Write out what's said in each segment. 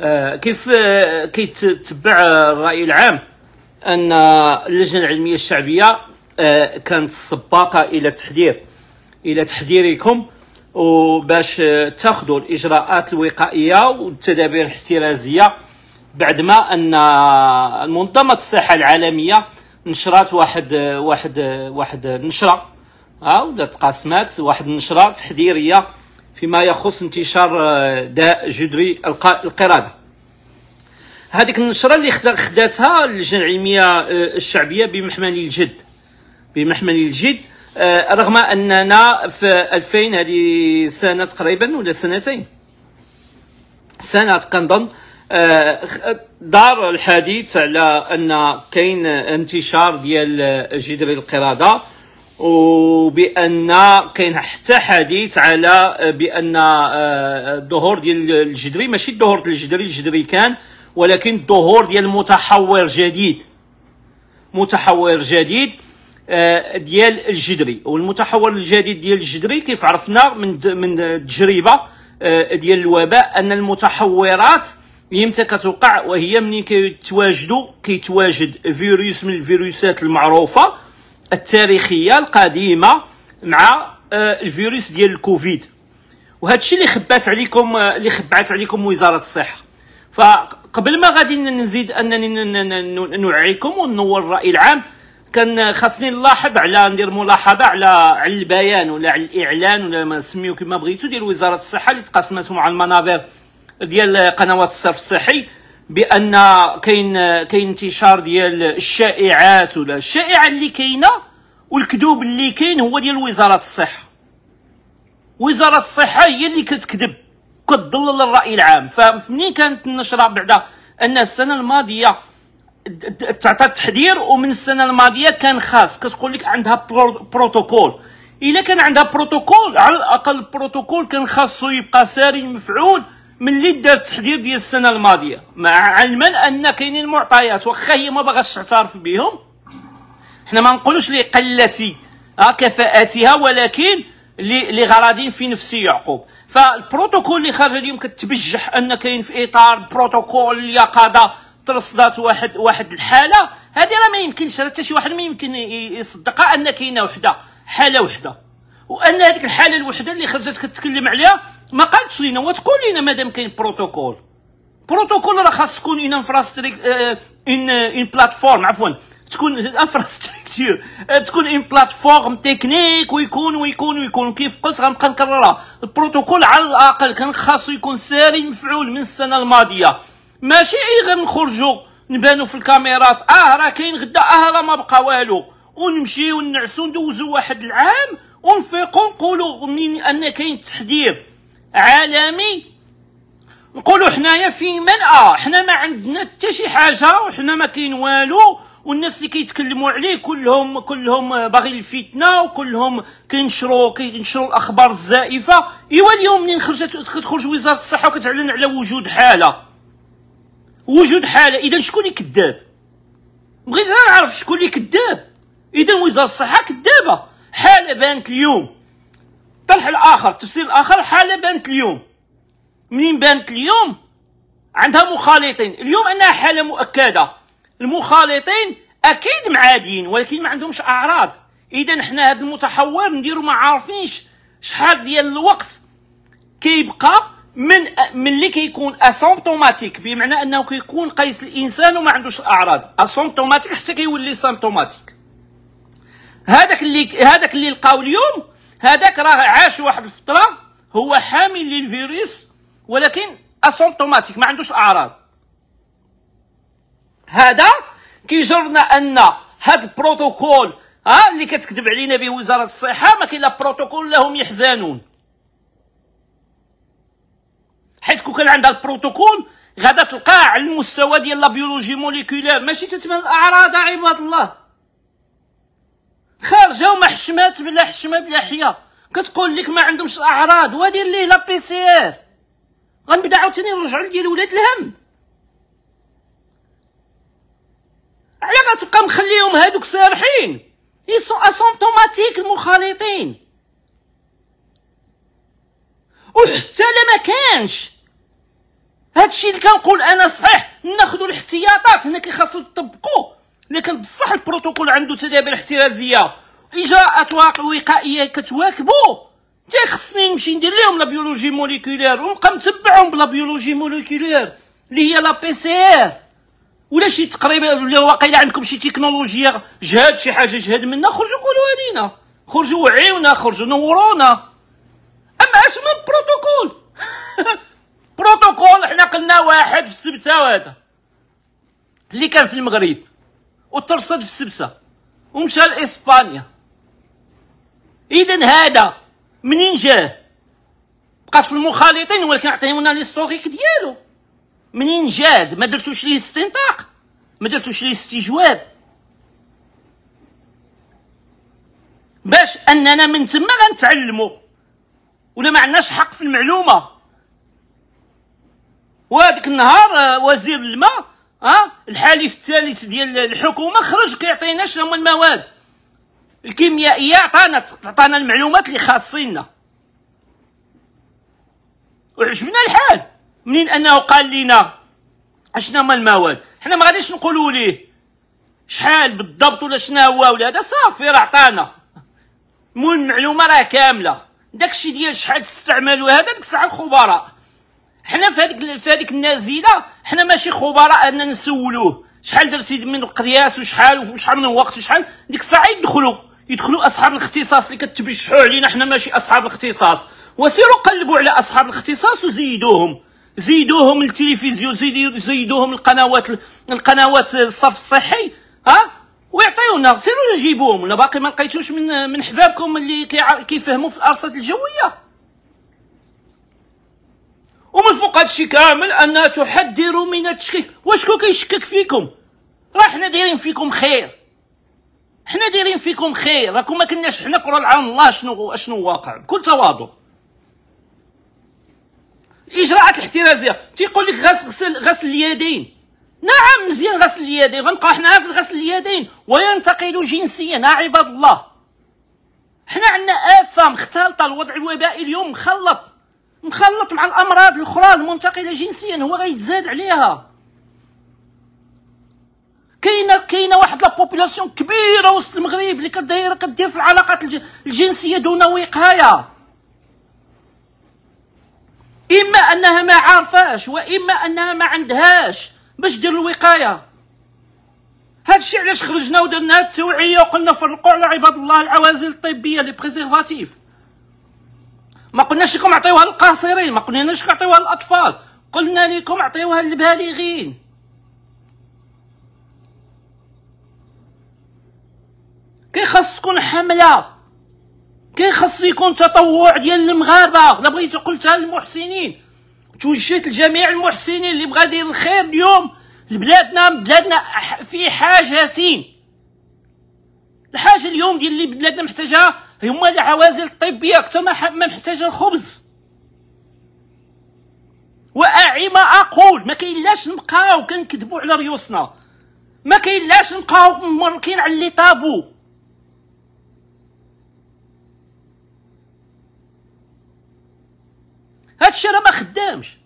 آه، كيف آه، كيتبع الراي العام ان اللجنه العلميه الشعبيه آه، كانت سباقه الى تحذير الى تحذيركم وباش تاخذوا الاجراءات الوقائيه والتدابير الاحترازيه بعدما ان منظمه الصحه العالميه نشرات واحد واحد واحد النشره ها ولا تقاسمات واحد النشره تحذيريه فيما يخص انتشار آه، داء جذري القرادة هذيك النشرة اللي خداتها اللجنة آه، الشعبية بمحمل الجد بمحمل الجد آه، رغم أننا في 2000 هذه سنة تقريبا ولا سنتين سنة كنظن دار الحديث على أن كاين انتشار ديال جذري القرادة وبان كاين حتى حديث على آه، بان آه، آه، الظهور ديال الجدري ماشي الظهور ديال الجدري الجدري كان ولكن الظهور ديال المتحور جديد متحور جديد ديال الجدري والمتحور الجديد ديال الجدري كيف عرفنا من من التجربه ديال الوباء ان المتحورات يمتى كتوقع وهي منين كيتواجدوا كيتواجد فيروس من الفيروسات المعروفه التاريخيه القديمه مع آه، الفيروس ديال الكوفيد وهذا الشيء اللي خبات عليكم آه، اللي خبعت عليكم وزاره الصحه فقبل ما غادي نزيد انني نوعيكم وننور الراي العام كان خاصني نلاحظ على ندير ملاحظه على على البيان ولا على الاعلان ولا ما سميو كما بغيتو ديال وزاره الصحه اللي تقاسمت مع المنابر ديال قنوات الصرف الصحي بان كاين كاين انتشار ديال الشائعات ولا الشائعه اللي كاينه والكذوب اللي كاين هو ديال وزاره الصحه وزاره الصحه هي اللي كتكذب كتضلل الراي العام فمنين كانت النشره بعدا ان السنه الماضيه تعطى التحذير ومن السنه الماضيه كان خاص كتقول لك عندها بروتوكول الا كان عندها بروتوكول على الاقل البروتوكول كان خاصو يبقى ساري مفعول ملي دار التحضير ديال السنه الماضيه مع علما ان كاينين معطيات واخا هي ما باغاش تعترف بهم حنا ما نقولوش لقله آه، كفاءتها ولكن لغرض في نفس يعقوب فالبروتوكول اللي خرج اليوم كتبجح ان كاين في اطار بروتوكول اليقظه ترصدات واحد واحد الحاله هذه راه ما يمكنش حتى شي واحد ما يمكن يصدقها ان كاينه وحده حاله وحده وان هذيك الحاله الوحده اللي خرجت كتكلم عليها ما قالتش لينا وتقول لينا مادام كاين بروتوكول بروتوكول راه خاص تكون اون انفراستريك اون اون بلاتفورم عفوا تكون انفراستركتور آه، تكون اون بلاتفورم تكنيك ويكون ويكون ويكون كيف قلت غنبقى نكررها البروتوكول على الاقل كان خاصو يكون ساري مفعول من السنه الماضيه ماشي اي غير نخرجوا نبانو في الكاميرات اه راه كاين غدا اه راه ما بقى والو ونمشيو ونعسو ندوزو واحد العام ونفيقو نقولوا منين ان كاين تحذير عالمي نقولوا حنايا في منأى آه، حنا ما عندنا حتى شي حاجه وحنا ما كاين والو والناس اللي كيتكلموا عليه كلهم كلهم باغي الفتنه وكلهم كينشروا كينشروا الاخبار الزائفه ايوا اليوم منين خرجت كتخرج وزاره الصحه وكتعلن على وجود حاله وجود حاله اذا شكون اللي كذاب بغيت نعرف شكون اللي كذاب اذا وزاره الصحه كذابه حاله بانت اليوم طرح الاخر تفسير الاخر حاله بانت اليوم منين بانت اليوم عندها مخالطين اليوم انها حاله مؤكده المخالطين اكيد معاديين ولكن ما عندهمش اعراض اذا حنا هذا المتحور نديرو ما عارفينش شحال ديال الوقت كيبقى من من اللي كيكون اسومبتوماتيك بمعنى انه كيكون قيس الانسان وما عندوش الاعراض اسومبتوماتيك حتى كيولي سامبتوماتيك هذاك اللي هذاك اللي لقاو اليوم هذاك راه عاش واحد الفتره هو حامل للفيروس ولكن اسمبتوماتيك ما عندوش اعراض هذا كيجرنا ان هذا البروتوكول ها اللي كتكذب علينا به وزاره الصحه ما كاين لا بروتوكول لهم يحزنون حيت كون كان عندها البروتوكول غادا تلقى على المستوى ديال لا بيولوجي موليكولير ماشي تتبان الاعراض عباد الله خارجه وما حشمات بلا حشمه بلا حياه كتقول لك ما عندهمش الاعراض ودير ليه لا بي سي ار غنبدا عاوتاني نرجعوا لديال ولاد الهم على غتبقى مخليهم هادوك سارحين يسو اسونتوماتيك المخالطين وحتى لا ما كانش هادشي اللي كنقول انا صحيح ناخذوا الاحتياطات هنا كيخاصو تطبقوه لكن بصح البروتوكول عنده تدابير احترازيه اجراءات وقائيه كتواكبو تا خصني نمشي ندير لهم لا بيولوجي موليكولير ونبقى متبعهم بلا بيولوجي موليكولير اللي هي لا بي سي ار ولا شي تقريبا ولا واقيلا عندكم شي تكنولوجيا جهاد شي حاجه جهاد منا خرجوا قولوا لينا خرجوا وعيونا خرجوا نورونا اما اش من بروتوكول بروتوكول حنا قلنا واحد في السبته وهذا اللي كان في المغرب وترصد في السبسه ومشى لاسبانيا اذا هذا منين جاه بقات في المخالطين ولكن عطيونا ليستوريك ديالو منين جاد ما درتوش ليه استنطاق ما درتوش ليه استجواب باش اننا من تما غنتعلموا ولا ما عندناش حق في المعلومه وهذاك النهار آه، وزير الماء اه الحليف الثالث ديال الحكومه خرج كيعطينا شنو هما المواد الكيميائيه عطانا عطانا المعلومات اللي خاصينا وعجبنا الحال منين انه قال لنا اشنا هما المواد حنا ما غاديش نقولوا ليه شحال بالضبط ولا شنا هو ولا هذا صافي راه عطانا المهم المعلومه راه كامله داكشي ديال شحال تستعملوا هذا ديك الساعه الخبراء حنا في هذيك في هذيك النازله حنا ماشي خبراء ان نسولوه شحال درتي من القياس وشحال وشحال من وقت وشحال ديك الساعه يدخلوا يدخلوا اصحاب الاختصاص اللي كتبشحوا علينا حنا ماشي اصحاب الاختصاص وسيروا قلبوا على اصحاب الاختصاص وزيدوهم زيدوهم التلفزيون زيدوهم, زيدوهم القنوات القنوات الصف الصحي ها ويعطيونا سيروا جيبوهم ولا باقي ما لقيتوش من من حبابكم اللي كيفهموا في الارصاد الجويه هادشي كامل انها تحذر من التشكيك وشكون كيشكك فيكم راه حنا دايرين فيكم خير حنا دايرين فيكم خير راكم ما كناش حنا قرا العون الله شنو شنو واقع بكل تواضع الاجراءات الاحترازيه تيقول لك غسل غسل اليدين نعم مزيان غسل اليدين غنبقى حنا في غسل اليدين وينتقل جنسيا عباد الله حنا عندنا افه مختلطه الوضع الوبائي اليوم مخلط مخلط مع الامراض الاخرى المنتقله جنسيا هو غيتزاد عليها كاينه كاينه واحد لابوبولاسيون كبيره وسط المغرب اللي كدايره كدير في العلاقات الجنسيه دون وقايه اما انها ما عارفاش واما انها ما عندهاش باش دير الوقايه هذا الشيء علاش خرجنا ودرنا التوعيه وقلنا فرقوا على عباد الله العوازل الطبيه لي بريزيرفاتيف ما قلناش لكم عطيوها للقاصرين ما قلناش عطيوها للاطفال قلنا لكم عطيوها للبالغين كيخص تكون حمله كيخص يكون تطوع ديال المغاربه لا بغيت قلتها للمحسنين توجهت لجميع المحسنين اللي بغا يدير الخير اليوم لبلادنا بلادنا في حاجه سين الحاجه اليوم ديال اللي بلادنا محتاجها هما العوازل الطبيه اكثر ما محتاج الخبز ما اقول ما لاش نبقاو كنكذبوا على ريوسنا ما لاش نبقاو مركين على اللي طابو هادشي راه ما خدامش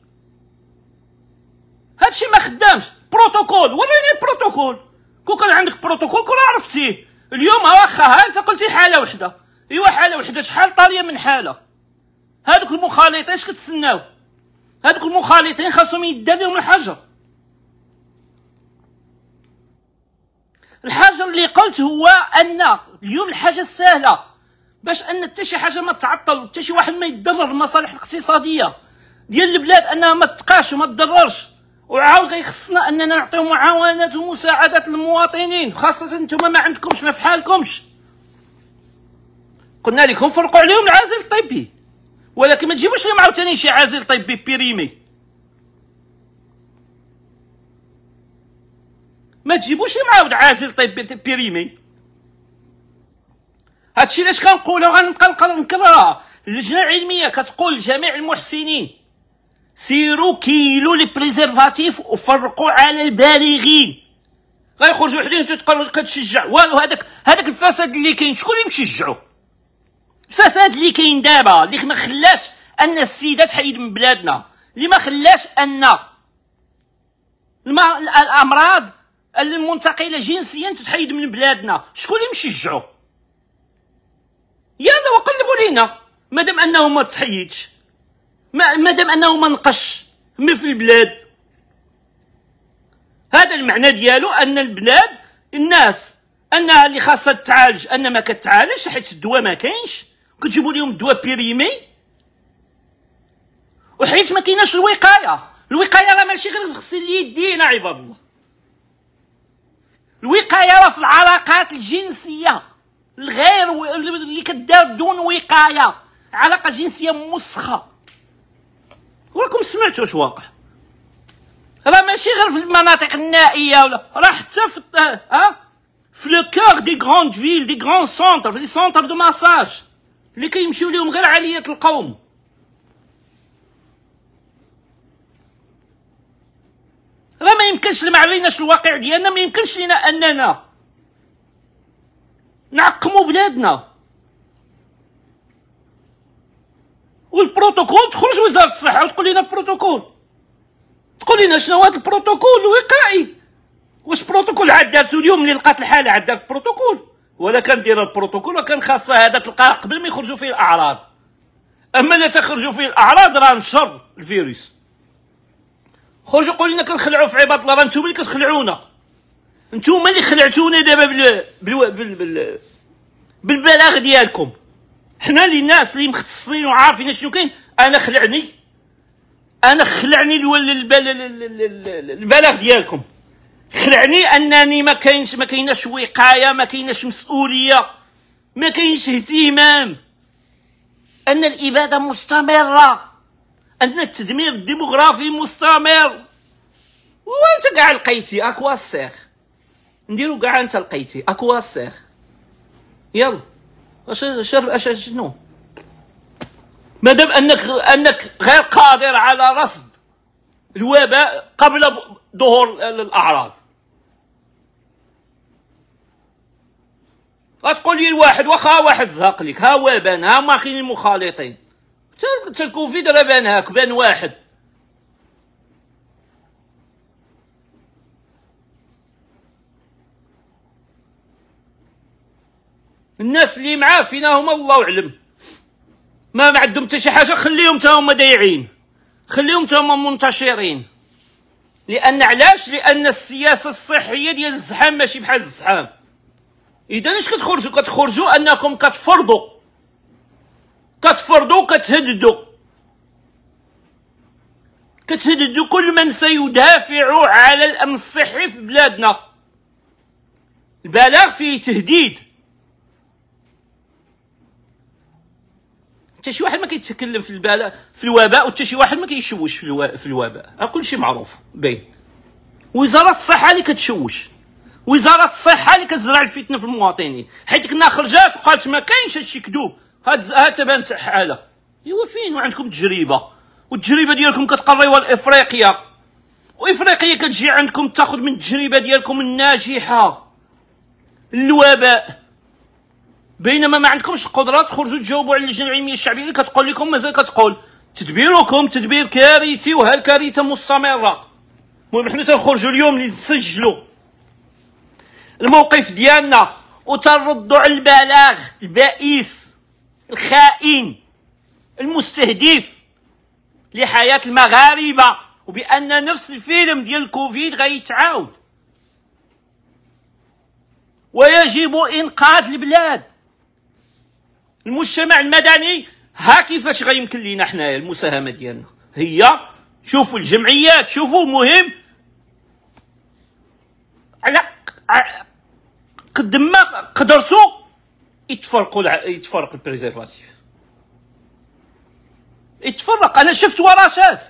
هادشي ما خدامش بروتوكول وريني البروتوكول كون كان عندك بروتوكول كون عرفتيه اليوم واخا ها انت قلتي حاله وحده ايوا حاله وحده شحال طاليه من حاله هادوك المخالطين اش كتسناو هادوك المخالطين خاصهم يدالهم لهم الحجر الحجر اللي قلت هو ان اليوم الحاجه السهله باش ان حتى شي حاجه ما تعطل حتى شي واحد ما يتضرر المصالح الاقتصاديه ديال البلاد انها ما تقاش وما تضررش وعاود غيخصنا اننا نعطيو معاونات ومساعدات للمواطنين خاصه نتوما ما عندكمش ما في حالكمش قلنا لكم فرقوا عليهم العازل الطبي ولكن ما تجيبوش لهم عاوتاني شي عازل طبي بيريمي ما تجيبوش لهم عاود عازل طبي بيريمي هادشي علاش كنقولو غنبقى نكررها اللجنه العلميه كتقول لجميع المحسنين سيروا كيلو لي بريزيرفاتيف وفرقوا على البالغين غيخرجوا حدين تقول كتشجع والو هذاك هذاك الفساد اللي كاين شكون اللي مشجعو الفساد اللي كاين دابا اللي ما خلاش ان السيده تحيد من بلادنا اللي ما خلاش ان الامراض المنتقله جنسيا تتحيد من بلادنا شكون اللي مشجعو يلا وقلبوا لينا مادام انه ما تحيدش مادام انه ما نقش من في البلاد هذا المعنى ديالو ان البلاد الناس انها اللي خاصها تعالج ان ما كتعالجش حيت الدواء ما كاينش كتجيبوا لهم الدواء بيريمي وحيت ما كايناش الوقايه الوقايه راه ماشي غير غسل اليدين عباد الله الوقايه راه في العلاقات الجنسيه الغير و... اللي كدار دون وقايه علاقه جنسيه مسخه وراكم سمعتوا اش واقع راه ماشي غير في المناطق النائيه ولا راه حتى في ها في لو كور دي غروند فيل دي غران سونتر في لي سونتر دو ماساج اللي كيمشيو ليهم غير علية القوم راه ما يمكنش لما عليناش الواقع ديالنا ما يمكنش لينا اننا نعقموا بلادنا والبروتوكول تخرج وزاره الصحه وتقول لنا البروتوكول تقول لنا شنو هذا البروتوكول الوقائي واش بروتوكول عاد دارتو اليوم اللي لقات الحاله عاد دارت بروتوكول ولا كندير البروتوكول وكان خاصه هذا تلقاه قبل ما يخرجوا فيه الاعراض اما لا تخرجوا فيه الاعراض راه نشر الفيروس خرجوا قول لنا كنخلعوا في عباد الله راه نتوما اللي كتخلعونا نتوما اللي خلعتونا دابا بال بال بال بال بالبلاغ ديالكم حنا اللي الناس اللي مختصين وعارفين شنو كاين انا خلعني انا خلعني البلاغ ديالكم خلعني انني ما كاينش ما كايناش وقايه ما كايناش مسؤوليه ما كاينش اهتمام ان الاباده مستمره ان التدمير الديموغرافي مستمر وانت كاع لقيتي اكوا السيخ نديرو كاع انت لقيتي اكوا السيخ يلا اش شرب شنو مادام انك انك غير قادر على رصد الوباء قبل ظهور الاعراض غتقول لي الواحد واخا واحد زهق لك ها هو بان ها ماخين المخالطين حتى الكوفيد راه بان هاك بان واحد الناس اللي معاه فينا هما الله اعلم ما عندهم حتى شي حاجه خليهم حتى هما دايعين خليهم حتى هما منتشرين لان علاش لان السياسه الصحيه ديال الزحام ماشي بحال الزحام اذا اش كتخرجوا كتخرجوا انكم كتفرضوا كتفرضوا كتهددوا كتهددوا كل من سيدافع على الامن الصحي في بلادنا البلاغ فيه تهديد حتى شي واحد ما كيتكلم في البلاغ في الوباء وحتى شي واحد ما كيشوش في, الوباء في الوباء كلشي معروف باين وزاره الصحه اللي كتشوش وزاره الصحه اللي كتزرع الفتنه في المواطنين حيت كنا خرجات وقالت ما كاينش هادشي كذوب هاد هاد تبانت حاله ايوا فين وعندكم تجربه والتجربه ديالكم كتقريوها لافريقيا وافريقيا كتجي عندكم تاخذ من التجربه ديالكم الناجحه الوباء بينما ما عندكمش القدره تخرجوا تجاوبوا على اللجنه العلميه الشعبيه اللي كتقول لكم مازال كتقول تدبيركم تدبير كارثي وهالكارثه مستمره المهم حنا تنخرجوا اليوم اللي نسجلوا الموقف ديالنا وتنردوا على البلاغ البائس الخائن المستهدف لحياه المغاربه وبان نفس الفيلم ديال الكوفيد غيتعاود ويجب انقاذ البلاد المجتمع المدني ها كيفاش غيمكن لينا حنايا المساهمه ديالنا هي شوفوا الجمعيات شوفوا مهم على قد ما قدرتو يتفرقوا الع... يتفرق البريزيرفاتيف يتفرق انا شفت ورشات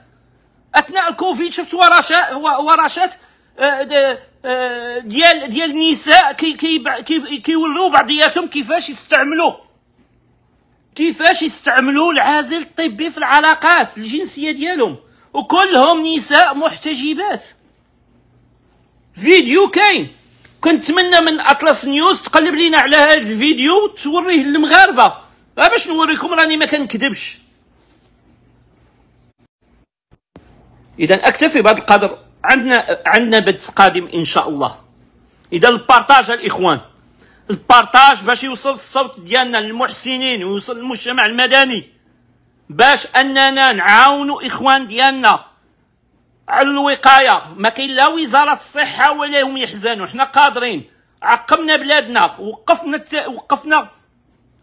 اثناء الكوفيد شفت ورشات ورشات آه، آه، ديال ديال النساء كيوروا كي كي بعضياتهم كيفاش يستعملوا كيفاش يستعملوا العازل الطبي في العلاقات الجنسيه ديالهم وكلهم نساء محتجبات فيديو كاين كنتمنى من اطلس نيوز تقلب لينا على هذا الفيديو وتوريه للمغاربه أه، باش نوريكم راني ما كنكذبش اذا اكتفي بهذا القدر عندنا عندنا بث قادم ان شاء الله اذا البارطاج الاخوان البارطاج باش يوصل الصوت ديالنا للمحسنين ويوصل للمجتمع المدني باش اننا نعاونوا اخوان ديالنا على الوقايه ما كاين لا وزاره الصحه ولا هم يحزنوا حنا قادرين عقمنا بلادنا وقفنا الت... وقفنا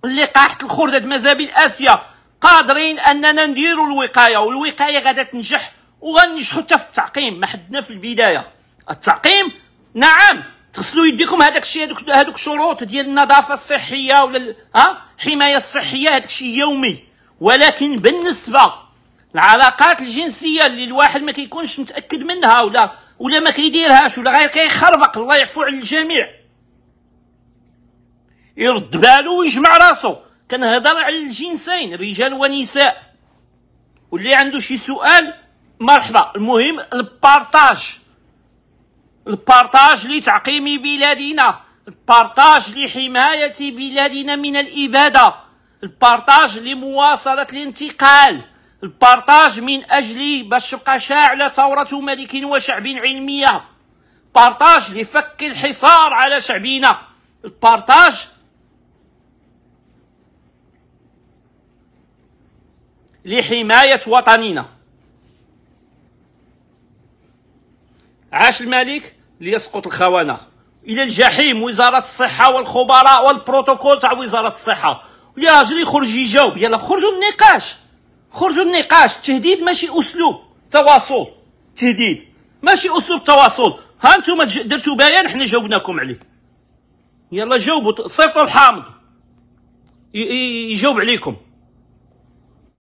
اللقاح الخردة مزابل اسيا قادرين اننا نديروا الوقايه والوقايه غادا تنجح وغننجحوا حتى في التعقيم ما حدنا في البدايه التعقيم نعم تغسلوا يديكم هذاك الشيء هذوك هذوك الشروط ديال النظافه الصحيه ولا ها الحمايه الصحيه هذاك الشيء يومي ولكن بالنسبه العلاقات الجنسيه اللي الواحد ما كيكونش متاكد منها ولا ولا ما كيديرهاش ولا غير كيخربق الله يعفو على الجميع يرد بالو ويجمع راسو كنهضر على الجنسين رجال ونساء واللي عنده شي سؤال مرحبا المهم البارطاج البارطاج لتعقيم بلادنا البارطاج لحمايه بلادنا من الاباده البارطاج لمواصله الانتقال البارطاج من اجل باش تبقى شاعله ثوره ملك وشعب علميه بارطاج لفك الحصار على شعبنا البارطاج لحمايه وطننا عاش الملك ليسقط الخونه الى الجحيم وزاره الصحه والخبراء والبروتوكول تاع وزاره الصحه يا راجل يخرج يجاوب يلا خرجوا النقاش خرجوا النقاش التهديد ماشي اسلوب تواصل تهديد ماشي اسلوب تواصل ها انتم درتوا بيان حنا جاوبناكم عليه يلا جاوبوا صيفطوا الحامض يجاوب عليكم